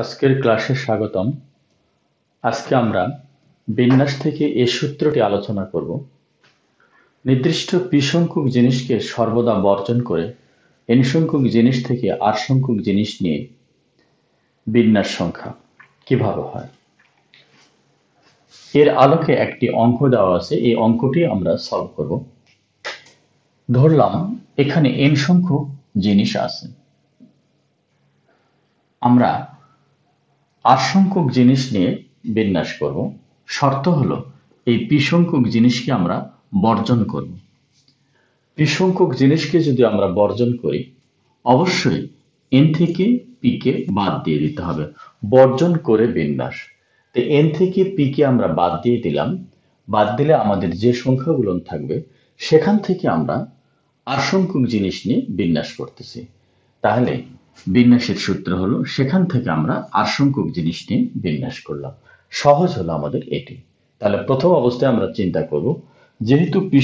আজকের ক্লাসে স্বাগতম আজকে আমরা বিন্যাস থেকে এ সূত্রটি আলোচনা করব নির্দিষ্ট পি সংখ্যক জিনিসকে সর্বদা বর্জন করে এন সংখ্যক জিনিস থেকে আর সংখ্যক জিনিস নিয়ে বিন্যাস সংখ্যা কিভাবে হয় এর আলোকে একটি অঙ্ক দেওয়া আছে এই অঙ্কটি আমরা সলভ করব ধরলাম এখানে এন সংখ্যক জিনিস আছে আমরা আর জিনিস নিয়ে বিন্যাস করব শর্ত হলো এই পি জিনিসকে আমরা বর্জন করব পি জিনিসকে যদি আমরা বর্জন করি অবশ্যই এন থেকে পিকে বাদ দিয়ে দিতে হবে বর্জন করে বিন্যাস তো এন থেকে পিকে আমরা বাদ দিয়ে দিলাম বাদ দিলে আমাদের যে সংখ্যাগুলো থাকবে সেখান থেকে আমরা আর জিনিস নিয়ে বিন্যাস করতেছি তাহলে বিন্যাসের সূত্র হলো সেখান থেকে আমরা আশঙ্কক জিনিস নিয়ে বিন্যাস করলাম সহজ হলো আমাদের এটি তাহলে প্রথম অবস্থায় আমরা চিন্তা করব যেহেতু পি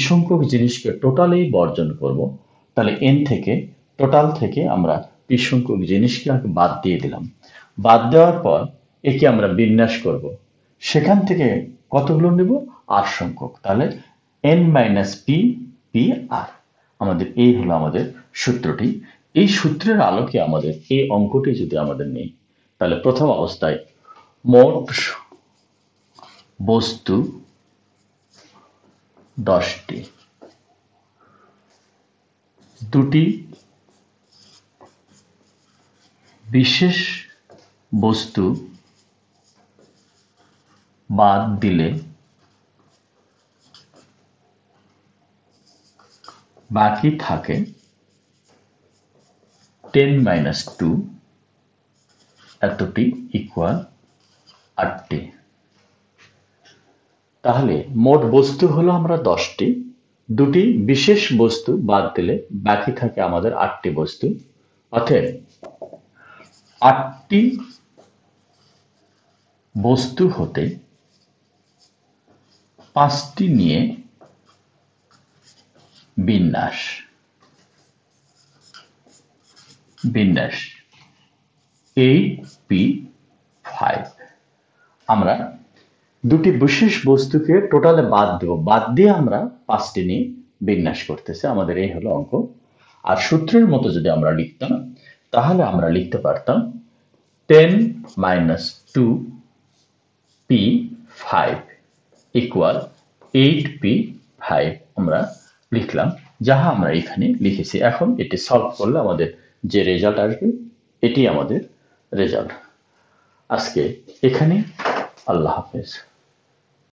জিনিসকে টোটালেই বর্জন করব তাহলে এন থেকে টোটাল থেকে আমরা পি সংখ্যক জিনিসকে বাদ দিয়ে দিলাম বাদ দেওয়ার পর একে আমরা বিন্যাস করব সেখান থেকে কতগুলো নেব আর সংখ্যক তাহলে এন মাইনাস পি পি আর আমাদের এই হলো আমাদের সূত্রটি এই সূত্রের আলোকে আমাদের এই অঙ্কটি যদি আমাদের নেই তাহলে প্রথম অবস্থায় মোট বস্তু দশটি দুটি বিশেষ বস্তু বাদ দিলে বাকি থাকে টেন মাইনাস টু এতটি ইকুয়াল আটটি তাহলে মোট বস্তু হলো আমরা দশটি দুটি বিশেষ বস্তু বাদ দিলে বাকি থাকে আমাদের আটটি বস্তু অর্থাৎ আটটি বস্তু হতে পাঁচটি নিয়ে বিন্যাস বিন্যাস এইট পি ফাইভ আমরা দুটি বিশেষ বস্তুকে টোটালে বাদ দেব বাদ দিয়ে আমরা পাঁচটি নিয়ে বিন্যাস করতেছে আমাদের এই হলো অঙ্ক আর সূত্রের মতো যদি আমরা লিখতাম তাহলে আমরা লিখতে পারতাম ten minus two P five equal eight P five আমরা লিখলাম যাহা আমরা এখানে লিখেছি এখন এটি সলভ করলে আমাদের যে রেজাল্ট আসবে এটি আমাদের রেজাল্ট আজকে এখানে আল্লাহ হাফেজ